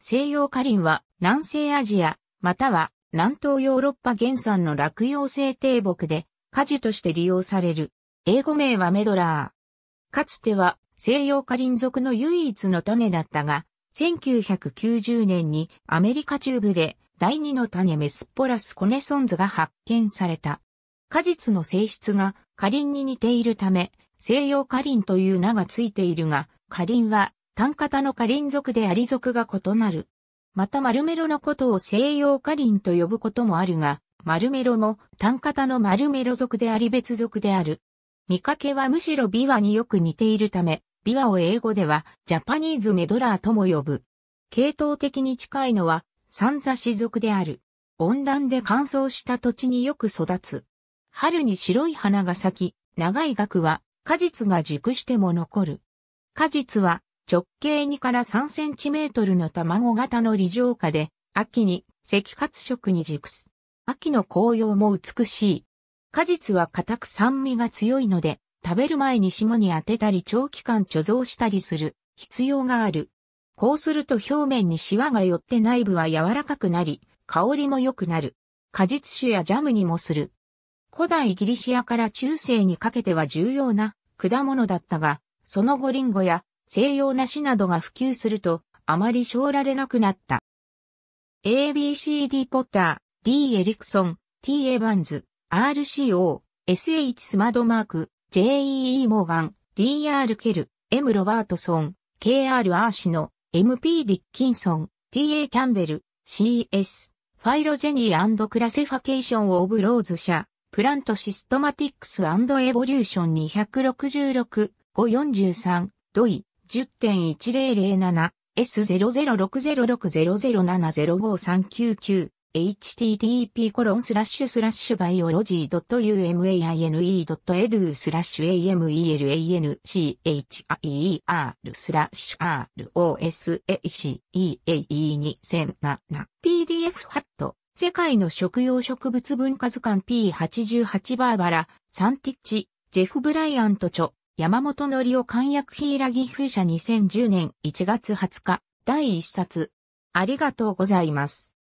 西洋花林は南西アジア、または南東ヨーロッパ原産の落葉性低木で果樹として利用される。英語名はメドラー。かつては西洋花林属の唯一の種だったが、1990年にアメリカ中部で第二の種メスポラスコネソンズが発見された。果実の性質が花林に似ているため、西洋花林という名がついているが、花林は単型の花輪族でアリ族が異なる。また丸メロのことを西洋花輪と呼ぶこともあるが、丸メロも単型の丸メロ族であり別族である。見かけはむしろビワによく似ているため、ビワを英語ではジャパニーズメドラーとも呼ぶ。系統的に近いのは三座シ族である。温暖で乾燥した土地によく育つ。春に白い花が咲き、長い額は果実が熟しても残る。果実は直径2から3センチメートルの卵型の理状化で、秋に赤褐色に熟す。秋の紅葉も美しい。果実は硬く酸味が強いので、食べる前に霜に当てたり長期間貯蔵したりする必要がある。こうすると表面にシワが寄って内部は柔らかくなり、香りも良くなる。果実酒やジャムにもする。古代ギリシアから中世にかけては重要な果物だったが、その後リンゴや西洋なしなどが普及すると、あまり生られなくなった。ABCD ポッター、D エリクソン、T エヴァンズ、RCO、SH スマドマーク、JEE モーガン、DR ケル、M ロバートソン、KR アーシノ、MP ディッキンソン、TA キャンベル、CS、ファイロジェニークラセファケーションオブローズ社、プラントシストマティックスエボリューション266、543、ドイ、10.1007S006060705399 http コロンスラッシュスラッシュバイオロジー .umaine.edu スラッシュ amelanchier スラッシュ rosaceae2007 pdf ハット世界の食用植物文化図鑑 P88 バーバラ、サンティッチ、ジェフ・ブライアント著、山本則夫ヒ役ラギ風社2010年1月20日、第1冊。ありがとうございます。